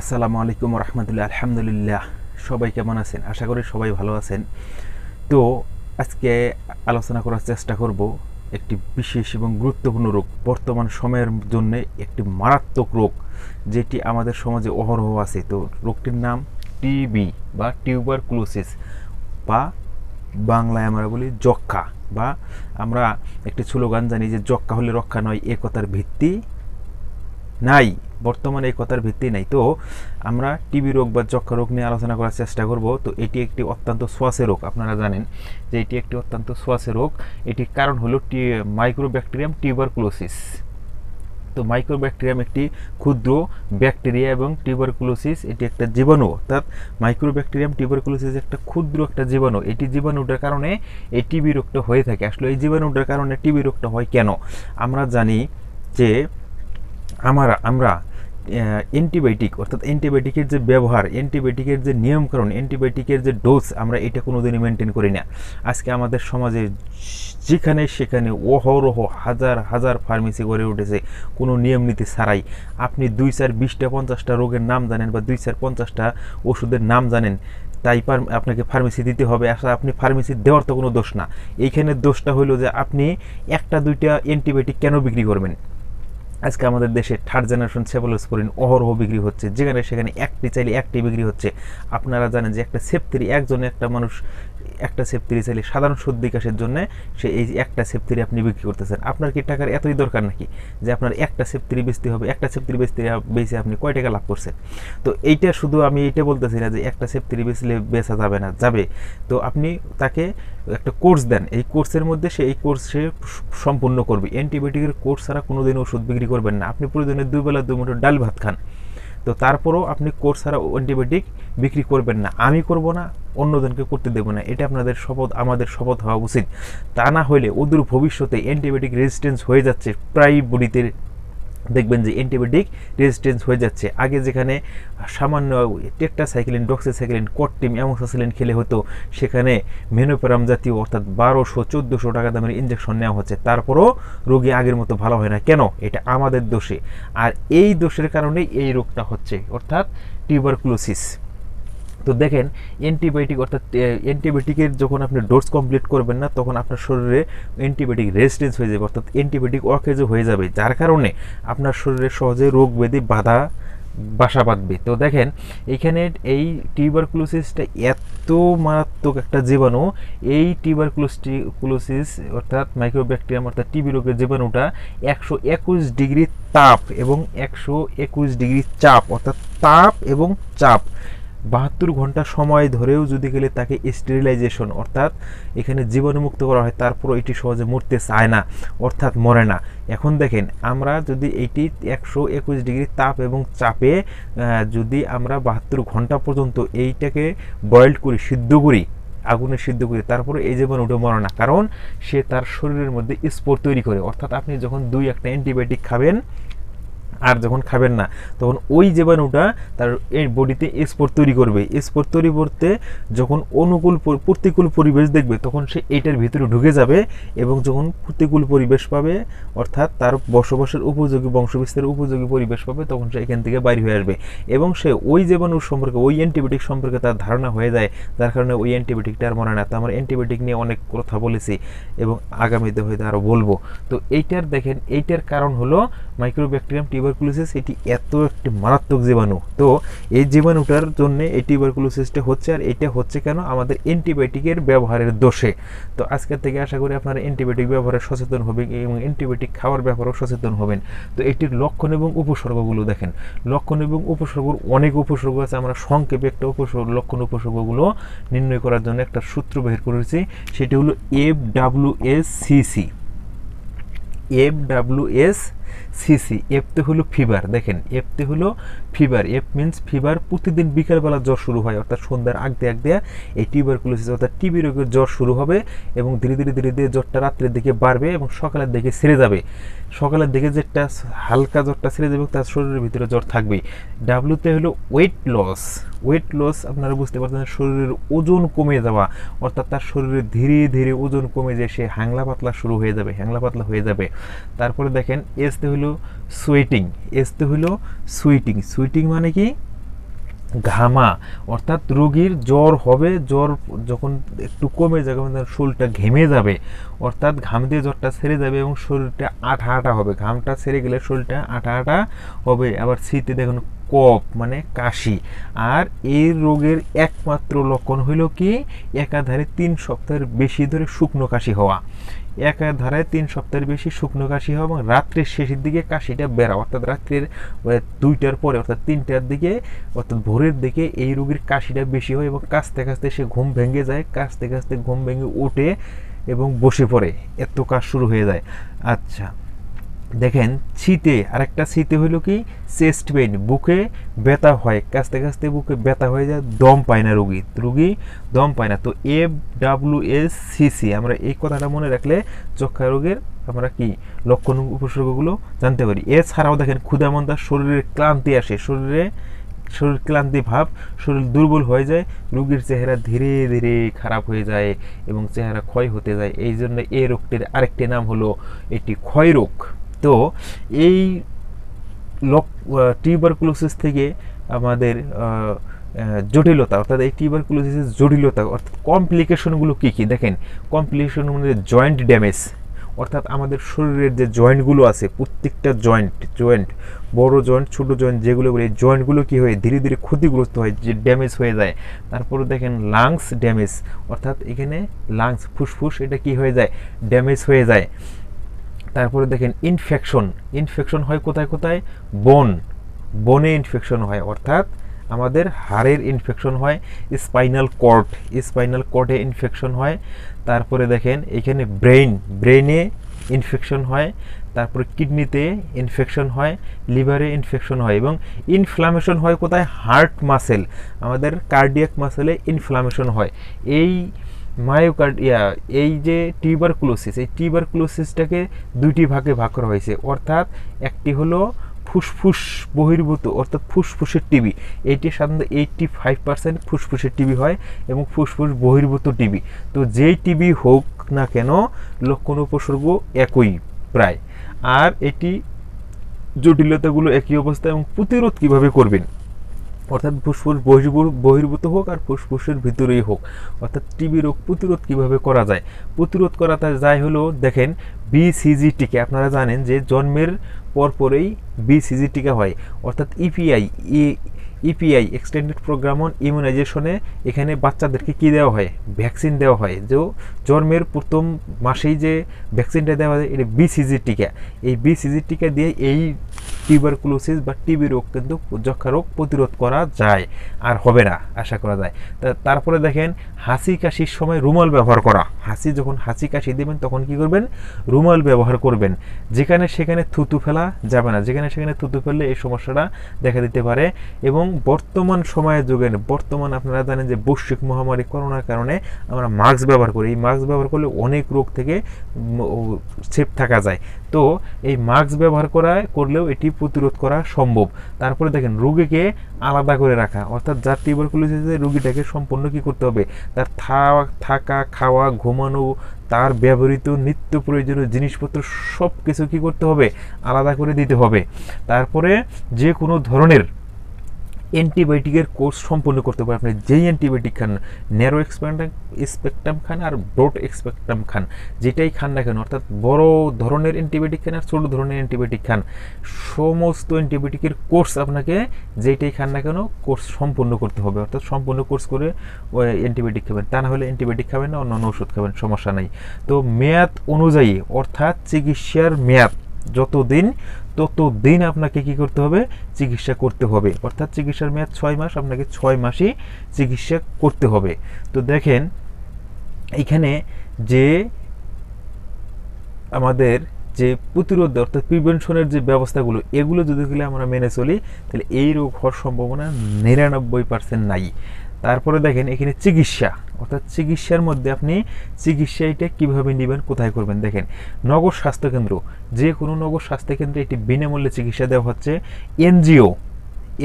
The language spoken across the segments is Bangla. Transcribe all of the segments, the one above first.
আসসালামু আলাইকুম রহমতুল্লাহ আলহামদুলিল্লাহ সবাই কেমন আছেন আশা করি সবাই ভালো আছেন তো আজকে আলোচনা করার চেষ্টা করব একটি বিশেষ এবং গুরুত্বপূর্ণ রোগ বর্তমান সময়ের জন্য একটি মারাত্মক রোগ যেটি আমাদের সমাজে অহরহ আছে তো রোগটির নাম টিবি বা টিউবার ক্লোসিস বা বাংলায় আমরা বলি যক্ষা বা আমরা একটি গান জানি যে যক্ষা হলে রক্ষা নয় একতার ভিত্তি নাই বর্তমানে এই কথার ভিত্তি নাই তো আমরা টিবি রোগ বা যক্ষা রোগ নিয়ে আলোচনা করার চেষ্টা করব তো এটি একটি অত্যন্ত সোয়াসে রোগ আপনারা জানেন যে এটি একটি অত্যন্ত সোয়াসে রোগ এটির কারণ হলো টি মাইক্রোব্যাকটেরিয়াম টিউবারকুলোসিস তো মাইক্রোব্যাকটেরিয়াম একটি ক্ষুদ্র ব্যাকটেরিয়া এবং টিউবারকুলোসিস এটি একটা জীবাণু অর্থাৎ মাইক্রোব্যাকটেরিয়াম টিউবারকুলোসিস একটা ক্ষুদ্র একটা জীবাণু এটি জীবাণুটার কারণে এই টিবি রোগটা হয়ে থাকে আসলে এই জীবাণুটার কারণে টিবি রোগটা হয় কেন আমরা জানি যে আমার আমরা অ্যান্টিবায়োটিক অর্থাৎ অ্যান্টিবায়োটিকের যে ব্যবহার অ্যান্টিবায়োটিকের যে নিয়মকরণ অ্যান্টিবায়োটিকের যে ডোজ আমরা এটা কোনো দিনই মেনটেন করি না আজকে আমাদের সমাজে যেখানে সেখানে ওহরহ হাজার হাজার ফার্মেসি গড়ে উঠেছে কোনো নিয়ম নীতি ছাড়াই আপনি দুই চার বিশটা পঞ্চাশটা রোগের নাম জানেন বা দুই চার পঞ্চাশটা ওষুধের নাম জানেন তাই আপনাকে ফার্মেসি দিতে হবে আসলে আপনি ফার্মেসি দেওয়ার তো কোনো দোষ না এইখানে দোষটা হইলো যে আপনি একটা দুইটা অ্যান্টিবায়োটিক কেন বিক্রি করবেন আজকে আমাদের দেশে থার্ড জেনারেশন সেভেলোস্পোরিন অহরহ বিক্রি হচ্ছে যেখানে সেখানে একটি চাইলে একটি বিক্রি হচ্ছে আপনারা জানেন যে একটা সেফতিরি একজন একটা মানুষ একটা সেফতিরি চাইলে সাধারণ সর্দি কাশের জন্য সে এই একটা সেফতিরি আপনি বিক্রি করতেছেন আপনার কি টাকার এতই দরকার নাকি যে আপনার একটা সেফতিরি বেচতে হবে একটা সেফতিরি বেচতে বেচে আপনি কয় টাকা লাভ করছেন তো এইটা শুধু আমি এইটা বলতেছি না যে একটা সেফতিরি বেচলে বেচা যাবে না যাবে তো আপনি তাকে একটা কোর্স দেন এই কোর্সের মধ্যে সে এই কোর্স সে সম্পূর্ণ করবে অ্যান্টিবায়োটিকের কোর্স ছাড়া কোনো দিন ওষুধ বিক্রি করবেন না আপনি প্রয়োজনে দুবেলা দু মুঠো ডাল ভাত খান তো তারপরেও আপনি কোর্স ছাড়া অ্যান্টিবায়োটিক বিক্রি করবেন না আমি করব না অন্যজনকে করতে দেবো না এটা আপনাদের শপথ আমাদের শপথ হওয়া উচিত তা না হলে ওদূর ভবিষ্যতে অ্যান্টিবায়োটিক রেজিস্ট্যান্স হয়ে যাচ্ছে প্রায় বডিতে দেখবেন যে অ্যান্টিবায়োটিক রেজিস্টেন্স হয়ে যাচ্ছে আগে যেখানে সামান্য সাইক্লিন ডক্সিসাইক্লিন কট্টিম অ্যামোসাসাইক্লিন খেলে হতো সেখানে মেনোপেরাম জাতীয় অর্থাৎ বারোশো চোদ্দোশো টাকা দামের ইঞ্জেকশন নেওয়া হচ্ছে তারপরও রোগী আগের মতো ভালো হয় না কেন এটা আমাদের দোষে আর এই দোষের কারণে এই রোগটা হচ্ছে অর্থাৎ টিউবারক্লোসিস তো দেখেন অ্যান্টিবায়োটিক অর্থাৎ অ্যান্টিবায়োটিকের যখন আপনি ডোজ কমপ্লিট করবেন না তখন আপনার শরীরে অ্যান্টিবায়োটিক রেজিস্টেন্স হয়ে যাবে অর্থাৎ অ্যান্টিবায়োটিক অকেজ হয়ে যাবে যার কারণে আপনার শরীরে সহজে রোগ ব্যাধি বাধা বাসা বাঁধবে তো দেখেন এখানে এই টিউবারকুলোসিসটা এত মারাত্মক একটা জীবাণু এই টিউবারকুলোসটি কুলোসিস অর্থাৎ মাইক্রোব্যাকটেরিয়াম অর্থাৎ টিবি রোগের জীবাণুটা একশো একুশ ডিগ্রি তাপ এবং একশো একুশ ডিগ্রি চাপ অর্থাৎ তাপ এবং চাপ বাহাত্তর ঘন্টা সময় ধরেও যদি গেলে তাকে স্টেরিলাইজেশন অর্থাৎ এখানে জীবাণুমুক্ত করা হয় তারপরও এটি সহজে মরতে চায় না অর্থাৎ মরে না এখন দেখেন আমরা যদি এটি একশো একুশ ডিগ্রি তাপ এবং চাপে যদি আমরা বাহাত্তর ঘন্টা পর্যন্ত এইটাকে বয়েল্ড করি সিদ্ধ করি আগুনে সিদ্ধ করি তারপরে এই জীবন উঠে মরে না কারণ সে তার শরীরের মধ্যে স্পোর তৈরি করে অর্থাৎ আপনি যখন দুই একটা অ্যান্টিবায়োটিক খাবেন আর যখন খাবেন না তখন ওই জীবাণুটা তার এর বডিতে স্পোর তৈরি করবে স্পোর তৈরি করতে যখন অনুকূল প্রতিকূল পরিবেশ দেখবে তখন সে এটার ভিতরে ঢুকে যাবে এবং যখন প্রতিকূল পরিবেশ পাবে অর্থাৎ তার বসবাসের উপযোগী বংশবিস্তারের উপযোগী পরিবেশ পাবে তখন সে এখান থেকে বাইরে হয়ে আসবে এবং সে ওই জীবাণুর সম্পর্কে ওই অ্যান্টিবায়োটিক সম্পর্কে তার ধারণা হয়ে যায় যার কারণে ওই অ্যান্টিবায়োটিকটা আর মনে না তো আমার অ্যান্টিবায়োটিক নিয়ে অনেক কথা বলেছি এবং আগামীতে হয়তো আরও বলবো তো এইটার দেখেন এইটার কারণ হলো মাইক্রোব্যাকটেরিয়াম টিউবার টিউবারকুলোসিস এটি এত একটি মারাত্মক জীবাণু তো এই জীবাণুটার জন্য এই টিউবারকুলোসিসটা হচ্ছে আর এটা হচ্ছে কেন আমাদের অ্যান্টিবায়োটিকের ব্যবহারের দোষে তো আজকের থেকে আশা করি আপনারা অ্যান্টিবায়োটিক ব্যবহারে সচেতন হবেন এবং অ্যান্টিবায়োটিক খাওয়ার ব্যাপারেও সচেতন হবেন তো এটির লক্ষণ এবং উপসর্গগুলো দেখেন লক্ষণ এবং উপসর্গর অনেক উপসর্গ আছে আমরা সংক্ষেপে একটা উপসর্গ লক্ষণ উপসর্গগুলো নির্ণয় করার জন্য একটা সূত্র বের করেছি সেটি হলো F W S C C F W S C C এফতে হলো ফিভার দেখেন এফতে হলো ফিভার এফ মিনস ফিভার প্রতিদিন বিকালবেলা জ্বর শুরু হয় অর্থাৎ সন্ধ্যার আগ দিয়ে আগ দিয়ে এই টিউবারকুলোসিস অর্থাৎ টিবি রোগের জ্বর শুরু হবে এবং ধীরে ধীরে ধীরে ধীরে জ্বরটা রাত্রের দিকে বাড়বে এবং সকালের দিকে সেরে যাবে সকালের দিকে যেটা হালকা জ্বরটা সেরে যাবে তার শরীরের ভিতরে জ্বর থাকবে ডাব্লুতে হলো ওয়েট লস ওয়েট লস আপনারা বুঝতে পারছেন শরীরের ওজন কমে যাওয়া অর্থাৎ তার শরীরে ধীরে ধীরে ওজন কমে যায় সে হ্যাংলা পাতলা শুরু হয়ে যাবে হ্যাংলা পাতলা হয়ে যাবে তারপরে দেখেন এসতে হলো সুইটিং এসতে হলো সুইটিং সুইটিং মানে কি ঘামা অর্থাৎ রোগীর জ্বর হবে জ্বর যখন একটু কমে যাবে মানে শরীরটা ঘেমে যাবে অর্থাৎ ঘাম দিয়ে জ্বরটা সেরে যাবে এবং শরীরটা আঠা আঠা হবে ঘামটা সেরে গেলে শরীরটা আঠা আঠা হবে আবার শীতে দেখুন কপ মানে কাশি আর এই রোগের একমাত্র লক্ষণ হইল কি একাধারে তিন সপ্তাহের বেশি ধরে শুকনো কাশি হওয়া এক ধারায় তিন সপ্তাহের বেশি শুকনো কাশি হয় এবং রাত্রের শেষের দিকে কাশিটা বেড়া অর্থাৎ রাত্রের দুইটার পরে অর্থাৎ তিনটার দিকে অর্থাৎ ভোরের দিকে এই রোগীর কাশিটা বেশি হয় এবং কাশতে কাশতে সে ঘুম ভেঙে যায় কাশতে কাশতে ঘুম ভেঙে ওঠে এবং বসে পড়ে এত কাজ শুরু হয়ে যায় আচ্ছা দেখেন ছিতে আরেকটা ছিতে হলো কি চেস্ট পেইন বুকে ব্যথা হয় কাস্তে কাস্তে বুকে ব্যথা হয়ে যায় দম পায় না রুগী রুগী দম পায় না তো এফ ডাব্লিউ এস সিসি আমরা এই কথাটা মনে রাখলে চক্ষা রোগের আমরা কি লক্ষণ উপসর্গগুলো জানতে পারি এছাড়াও দেখেন ক্ষুধামন্দা শরীরের ক্লান্তি আসে শরীরে শরীর ক্লান্তি ভাব শরীর দুর্বল হয়ে যায় রুগীর চেহারা ধীরে ধীরে খারাপ হয়ে যায় এবং চেহারা ক্ষয় হতে যায় এই জন্য এই রোগটির আরেকটি নাম হলো এটি ক্ষয় রোগ তো এই লক টিউবারকুলোসিস থেকে আমাদের জটিলতা অর্থাৎ এই টিউবারকুলোসিসের জটিলতা অর্থাৎ কমপ্লিকেশনগুলো কী কী দেখেন কমপ্লিকেশন মানে জয়েন্ট ড্যামেজ অর্থাৎ আমাদের শরীরের যে জয়েন্টগুলো আছে প্রত্যেকটা জয়েন্ট জয়েন্ট বড় জয়েন্ট ছোটো জয়েন্ট যেগুলো বলি জয়েন্টগুলো কী হয় ধীরে ধীরে ক্ষতিগ্রস্ত হয় যে ড্যামেজ হয়ে যায় তারপরে দেখেন লাংস ড্যামেজ অর্থাৎ এখানে লাংস ফুসফুস এটা কি হয়ে যায় ড্যামেজ হয়ে যায় তারপরে দেখেন ইনফেকশন ইনফেকশন হয় কোথায় কোথায় বোন বনে ইনফেকশন হয় অর্থাৎ আমাদের হাড়ের ইনফেকশন হয় স্পাইনাল কর্ড স্পাইনাল কর্ডে ইনফেকশন হয় তারপরে দেখেন এখানে ব্রেন ব্রেনে ইনফেকশন হয় তারপরে কিডনিতে ইনফেকশন হয় লিভারে ইনফেকশন হয় এবং ইনফ্লামেশন হয় কোথায় হার্ট মাসেল আমাদের কার্ডিয়াক মাসেলে ইনফ্লামেশন হয় এই মায়োকার্ড ইয়া এই যে ক্লোসিস এই ক্লোসিসটাকে দুইটি ভাগে ভাগ করা হয়েছে অর্থাৎ একটি হলো ফুসফুস বহির্ভূত অর্থাৎ ফুসফুসের টিবি এটি সাধারণত এইটটি ফাইভ পার্সেন্ট ফুসফুসের টিবি হয় এবং ফুসফুস বহির্ভূত টিবি তো যেই টিবি হোক না কেন লক্ষণ উপসর্গ একই প্রায় আর এটি জটিলতাগুলো একই অবস্থা এবং প্রতিরোধ কীভাবে করবেন অর্থাৎ ফুসফুস বহির্ভূত হোক আর ফুসফুসের ভিতরেই হোক অর্থাৎ টিবি রোগ প্রতিরোধ কিভাবে করা যায় প্রতিরোধ করা যায় হলো দেখেন বিসিজি টিকে আপনারা জানেন যে জন্মের পরপরেই বিসিজি টিকা হয় অর্থাৎ EPI e EPI extended programme on ইমিউনাইজেশনে এখানে বাচ্চাদেরকে কী দেওয়া হয় ভ্যাকসিন দেওয়া হয় যে জন্মের প্রথম মাসেই যে ভ্যাকসিনটা দেওয়া হয় এটা বিসিজি টিকা এই বিসিজি টিকা দিয়ে এই টিউবারকুলোসিস বা টিবি রোগ কিন্তু যক্ষা রোগ প্রতিরোধ করা যায় আর হবে না আশা করা যায় তা তারপরে দেখেন হাসি কাশির সময় রুমাল ব্যবহার করা হাসি যখন হাসি কাশি দেবেন তখন কি করবেন রুমাল ব্যবহার করবেন যেখানে সেখানে থুতু ফেলা যাবে না যেখানে সেখানে থুতু ফেললে এই সমস্যাটা দেখা দিতে পারে এবং বর্তমান সময়ের যুগে বর্তমান আপনারা জানেন যে বৈশ্বিক মহামারী করোনার কারণে আমরা মাস্ক ব্যবহার করি এই মাস্ক ব্যবহার করলে অনেক রোগ থেকে সেফ থাকা যায় তো এই মাস্ক ব্যবহার করা করলেও এটি প্রতিরোধ করা সম্ভব তারপরে দেখেন রুগীকে আলাদা করে রাখা অর্থাৎ যার টিউবারকুলোসিসে রোগীটাকে সম্পূর্ণ কী করতে হবে তার থাকা খাওয়া ঘুমানো তার ব্যবহৃত নিত্য প্রয়োজনীয় জিনিসপত্র সব কিছু কী করতে হবে আলাদা করে দিতে হবে তারপরে যে কোনো ধরনের অ্যান্টিবায়োটিকের কোর্স সম্পূর্ণ করতে পারে আপনি যেই অ্যান্টিবায়োটিক খান ন্যারো এক্সপেক্টাম স্পেকট্রাম খান আর ব্রড এক্সপেক্টাম খান যেটাই খান না কেন অর্থাৎ বড় ধরনের অ্যান্টিবায়োটিক খান আর ছোটো ধরনের অ্যান্টিবায়োটিক খান সমস্ত অ্যান্টিবায়োটিকের কোর্স আপনাকে যেটাই খান না কেন কোর্স সম্পূর্ণ করতে হবে অর্থাৎ সম্পূর্ণ কোর্স করে অ্যান্টিবায়োটিক খাবেন তা না হলে অ্যান্টিবায়োটিক খাবেন না অন্যান্য ওষুধ খাবেন সমস্যা নাই তো মেয়াদ অনুযায়ী অর্থাৎ চিকিৎসার মেয়াদ যতদিন ততদিন আপনাকে কি করতে হবে চিকিৎসা করতে হবে অর্থাৎ চিকিৎসার মেয়াদ ছয় মাস আপনাকে ছয় মাসই চিকিৎসা করতে হবে তো দেখেন এখানে যে আমাদের যে প্রতিরোধ অর্থাৎ প্রিভেনশনের যে ব্যবস্থাগুলো এগুলো যদি আমরা মেনে চলি তাহলে এই রোগ হওয়ার সম্ভাবনা নিরানব্বই পার্সেন্ট নাই তারপরে দেখেন এখানে চিকিৎসা অর্থাৎ চিকিৎসার মধ্যে আপনি চিকিৎসা এটা কীভাবে নেবেন কোথায় করবেন দেখেন নগর স্বাস্থ্যকেন্দ্র যে কোনো নগর স্বাস্থ্যকেন্দ্রে এটি বিনামূল্যে চিকিৎসা দেওয়া হচ্ছে এনজিও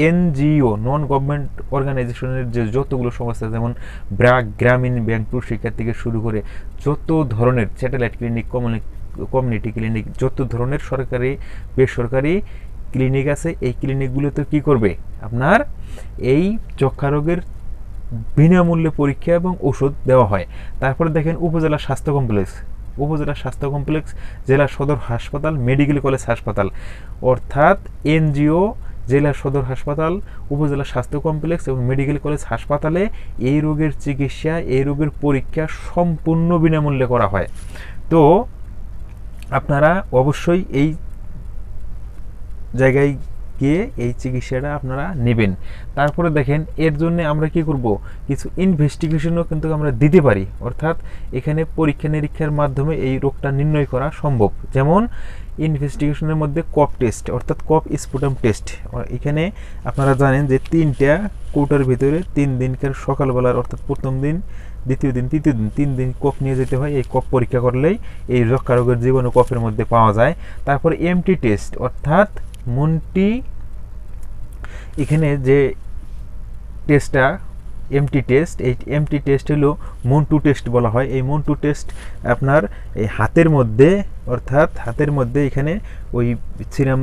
এনজিও নন গভর্নমেন্ট অর্গানাইজেশনের যে যতগুলো সংস্থা যেমন ব্রাক গ্রামীণ ব্যাংকপুর শিক্ষার থেকে শুরু করে যত ধরনের স্যাটেলাইট ক্লিনিক কমিউনি কমিউনিটি ক্লিনিক যত ধরনের সরকারি বেসরকারি ক্লিনিক আছে এই ক্লিনিকগুলোতে কি করবে আপনার এই যক্ষা রোগের বিনামূল্যে পরীক্ষা এবং ওষুধ দেওয়া হয় তারপরে দেখেন উপজেলা স্বাস্থ্য কমপ্লেক্স উপজেলা স্বাস্থ্য কমপ্লেক্স জেলা সদর হাসপাতাল মেডিকেল কলেজ হাসপাতাল অর্থাৎ এনজিও জেলা সদর হাসপাতাল উপজেলা স্বাস্থ্য কমপ্লেক্স এবং মেডিকেল কলেজ হাসপাতালে এই রোগের চিকিৎসা এই রোগের পরীক্ষা সম্পূর্ণ বিনামূল্যে করা হয় তো আপনারা অবশ্যই এই জায়গায় গিয়ে এই চিকিৎসাটা আপনারা নেবেন তারপরে দেখেন এর জন্য আমরা কি করব কিছু ইনভেস্টিগেশনও কিন্তু আমরা দিতে পারি অর্থাৎ এখানে পরীক্ষা নিরীক্ষার মাধ্যমে এই রোগটা নির্ণয় করা সম্ভব যেমন ইনভেস্টিগেশনের মধ্যে কপ টেস্ট অর্থাৎ কপ স্পুটাম টেস্ট এখানে আপনারা জানেন যে তিনটা কোটার ভিতরে তিন দিনকার সকালবেলার অর্থাৎ প্রথম দিন দ্বিতীয় দিন তৃতীয় দিন তিন দিন কপ নিয়ে যেতে হয় এই কপ পরীক্ষা করলেই এই রক্ষারোগের জীবাণু কপের মধ্যে পাওয়া যায় তারপর এমটি টেস্ট অর্থাৎ মন্টি এখানে যে টেস্টটা এমটি টেস্ট এই এমটি টেস্ট হলো মন্টু টেস্ট বলা হয় এই মন্টু টেস্ট আপনার এই হাতের মধ্যে অর্থাৎ হাতের মধ্যে এখানে ওই সিরাম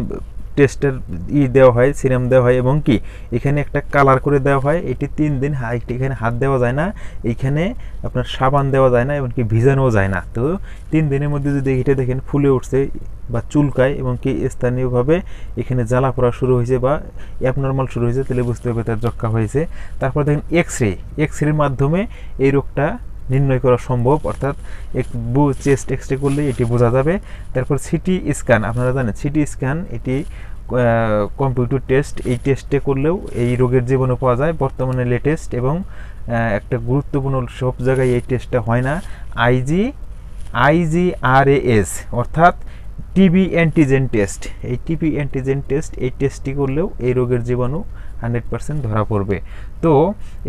টেস্টের ই দেওয়া হয় সিরাম দেওয়া হয় এবং কি এখানে একটা কালার করে দেওয়া হয় এটি তিন দিন এখানে হাত দেওয়া যায় না এখানে আপনার সাবান দেওয়া যায় না এমনকি ভিজানোও যায় না তো তিন দিনের মধ্যে যদি এটা দেখেন ফুলে উঠছে বা চুলকায় এবং কি স্থানীয়ভাবে এখানে জ্বালা পড়া শুরু হয়েছে বা অ্যাবনর্মাল শুরু হয়েছে তাহলে বুঝতে হবে তার যক্ষা হয়েছে তারপর দেখেন এক্স রে এক্স রের মাধ্যমে এই রোগটা নির্ণয় করা সম্ভব অর্থাৎ এক চেস্ট রে করলে এটি বোঝা যাবে তারপর সিটি স্ক্যান আপনারা জানেন সিটি স্ক্যান এটি কম্পিউটার টেস্ট এই টেস্টে করলেও এই রোগের জীবনে পাওয়া যায় বর্তমানে লেটেস্ট এবং একটা গুরুত্বপূর্ণ সব জায়গায় এই টেস্টটা হয় না আইজি আইজিআরএএস অর্থাৎ টিবি অ্যান্টিজেন টেস্ট এই টিবি অ্যান্টিজেন টেস্ট এই টেস্টটি করলেও এই রোগের জীবাণু হান্ড্রেড পার্সেন্ট ধরা পড়বে তো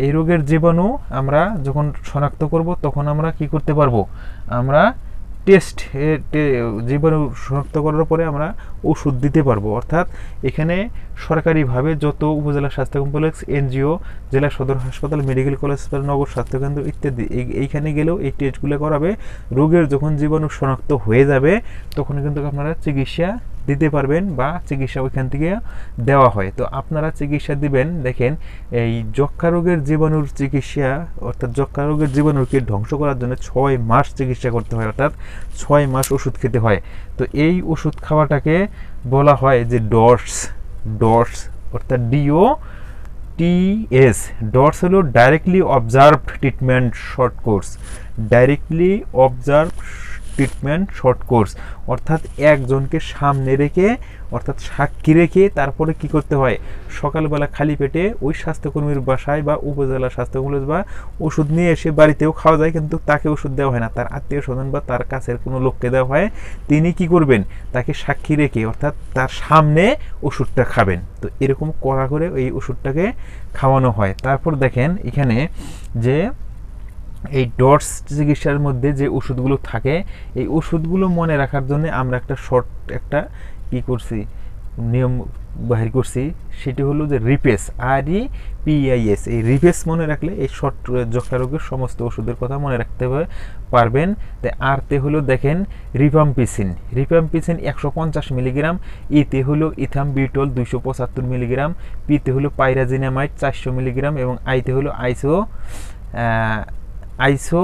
এই রোগের জীবাণু আমরা যখন শনাক্ত করব তখন আমরা কি করতে পারবো আমরা টেস্ট জীবাণু শনাক্ত করার পরে আমরা ওষুধ দিতে পারবো অর্থাৎ এখানে সরকারিভাবে যত উপজেলা স্বাস্থ্য কমপ্লেক্স এনজিও জেলা সদর হাসপাতাল মেডিকেল কলেজ নগর স্বাস্থ্যকেন্দ্র ইত্যাদি এইখানে গেলেও এই টেস্টগুলো করাবে রোগের যখন জীবাণু শনাক্ত হয়ে যাবে তখন কিন্তু আপনারা চিকিৎসা দিতে পারবেন বা চিকিৎসা ওইখান থেকে দেওয়া হয় তো আপনারা চিকিৎসা দিবেন দেখেন এই যক্ষা রোগের জীবাণুর চিকিৎসা অর্থাৎ যক্ষা রোগের জীবাণুকে ধ্বংস করার জন্য ছয় মাস চিকিৎসা করতে হয় অর্থাৎ ছয় মাস ওষুধ খেতে হয় তো এই ওষুধ খাওয়াটাকে বলা হয় যে ডর্স ডর্স অর্থাৎ ডিও টিএস ডটস হলো directly observe treatment short course directly observe treatment short course অর্থাৎ একজনকে সামনে রেখে অর্থাৎ সাক্ষী রেখে তারপরে কি করতে হয় সকালবেলা খালি পেটে ওই স্বাস্থ্যকর্মীর বাসায় বা উপজেলা স্বাস্থ্যকর্মী বা ওষুধ নিয়ে এসে বাড়িতেও খাওয়া যায় কিন্তু তাকে ওষুধ দেওয়া হয় না তার আত্মীয় স্বজন বা তার কাছের কোনো লোককে দেওয়া হয় তিনি কি করবেন তাকে সাক্ষী রেখে অর্থাৎ তার সামনে ওষুধটা খাবেন তো এরকম করা করে এই ওষুধটাকে খাওয়ানো হয় তারপর দেখেন এখানে যে এই ডটস চিকিৎসার মধ্যে যে ওষুধগুলো থাকে এই ওষুধগুলো মনে রাখার জন্য আমরা একটা শর্ট একটা কি করছি নিয়ম বাহির করছি সেটি হলো যে রিপেস আর ই পিআইএস এই রিপেস মনে রাখলে এই শর্ট যক্ষা রোগের সমস্ত ওষুধের কথা মনে রাখতে পারবেন তাই আর তে হলো দেখেন রিপাম্পিসিন রিপাম্পিসিন একশো পঞ্চাশ মিলিগ্রাম ইতে হলো ইথাম বিটল দুইশো পঁচাত্তর মিলিগ্রাম পিতে হলো পাইরাজিনামাইট চারশো মিলিগ্রাম এবং আইতে হলো আইসো আইসো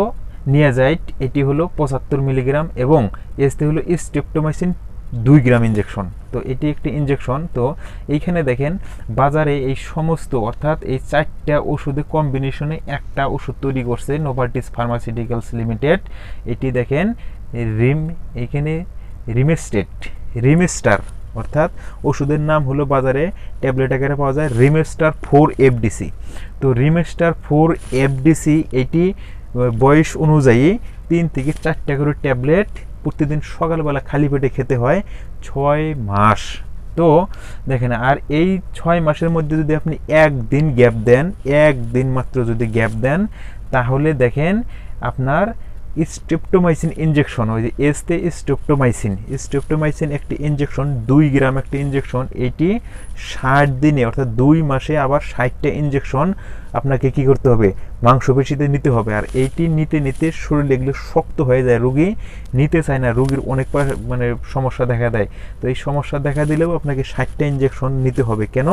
নিয়াজাইট এটি হলো পঁচাত্তর মিলিগ্রাম এবং এসতে হলো স্টেপটোমাইসিন দুই গ্রাম ইঞ্জেকশন তো এটি একটি ইঞ্জেকশন তো এইখানে দেখেন বাজারে এই সমস্ত অর্থাৎ এই চারটা ওষুধের কম্বিনেশনে একটা ওষুধ তৈরি করছে নোভার্টিস ফার্মাসিউটিক্যালস লিমিটেড এটি দেখেন রিম এখানে রিমেস্টেট রিমেস্টার অর্থাৎ ওষুধের নাম হলো বাজারে ট্যাবলেট আকারে পাওয়া যায় রিমেস্টার ফোর এফডিসি তো রিমেস্টার ফোর এফডিসি এটি বয়স অনুযায়ী তিন থেকে চারটা করে ট্যাবলেট প্রতিদিন সকালবেলা খালি পেটে খেতে হয় ছয় মাস তো দেখেন আর এই ছয় মাসের মধ্যে যদি আপনি একদিন গ্যাপ দেন একদিন মাত্র যদি গ্যাপ দেন তাহলে দেখেন আপনার স্টেপটোমাইসিন ইঞ্জেকশন ওই যে এসতে স্টেপটোমাইসিন স্টেপটোমাইসিন একটি ইঞ্জেকশন দুই গ্রাম একটি ইঞ্জেকশন এটি ষাট দিনে অর্থাৎ দুই মাসে আবার ষাটটা ইঞ্জেকশন আপনাকে কি করতে হবে মাংসপেশিতে নিতে হবে আর এইটি নিতে নিতে শরীর এগুলো শক্ত হয়ে যায় রুগী নিতে চায় না রুগীর অনেক মানে সমস্যা দেখা দেয় তো এই সমস্যা দেখা দিলেও আপনাকে ষাটটা ইঞ্জেকশন নিতে হবে কেন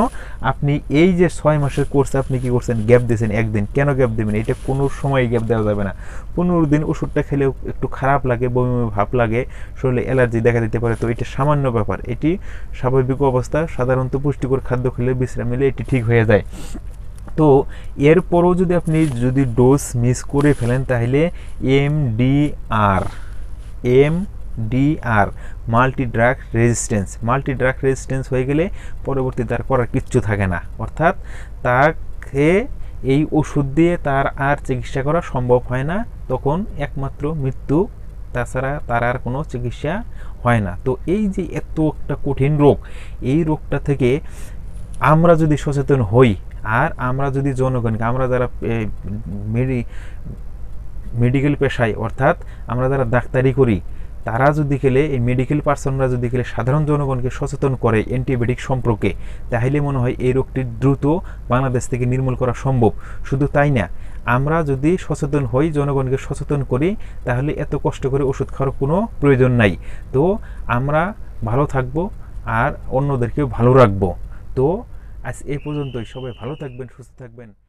আপনি এই যে ছয় মাসের কোর্সে আপনি কি করছেন গ্যাপ দিয়েছেন একদিন কেন গ্যাপ দেবেন এটা কোনো সময় গ্যাপ দেওয়া যাবে না পনেরো দিন ওষুধ ওষুধটা খেলেও একটু খারাপ লাগে বমি ভাব লাগে শরীরে অ্যালার্জি দেখা দিতে পারে তো এটা সামান্য ব্যাপার এটি স্বাভাবিক অবস্থা সাধারণত পুষ্টিকর খাদ্য খেলে বিশ্রাম নিলে এটি ঠিক হয়ে যায় তো এরপরও যদি আপনি যদি ডোজ মিস করে ফেলেন তাহলে M D R M D R multi drug resistance multi drug resistance হয়ে গেলে পরবর্তী তার করার কিচ্ছু থাকে না অর্থাৎ তাকে এই ওষুধ দিয়ে তার আর চিকিৎসা করা সম্ভব হয় না তখন একমাত্র মৃত্যু তাছাড়া তার আর কোনো চিকিৎসা হয় না তো এই যে এত একটা কঠিন রোগ এই রোগটা থেকে আমরা যদি সচেতন হই আর আমরা যদি জনগণকে আমরা যারা মেডি মেডিকেল পেশায় অর্থাৎ আমরা যারা ডাক্তারি করি তারা যদি খেলে এই মেডিকেল পার্সনরা যদি খেলে সাধারণ জনগণকে সচেতন করে অ্যান্টিবায়োটিক সম্পর্কে তাহলে মনে হয় এই রোগটি দ্রুত বাংলাদেশ থেকে নির্মূল করা সম্ভব শুধু তাই না আমরা যদি সচেতন হই জনগণকে সচেতন করি তাহলে এত কষ্ট করে ওষুধ খাওয়ার কোনো প্রয়োজন নাই তো আমরা ভালো থাকবো আর অন্যদেরকেও ভালো রাখবো তো আজ এ পর্যন্তই সবাই ভালো থাকবেন সুস্থ থাকবেন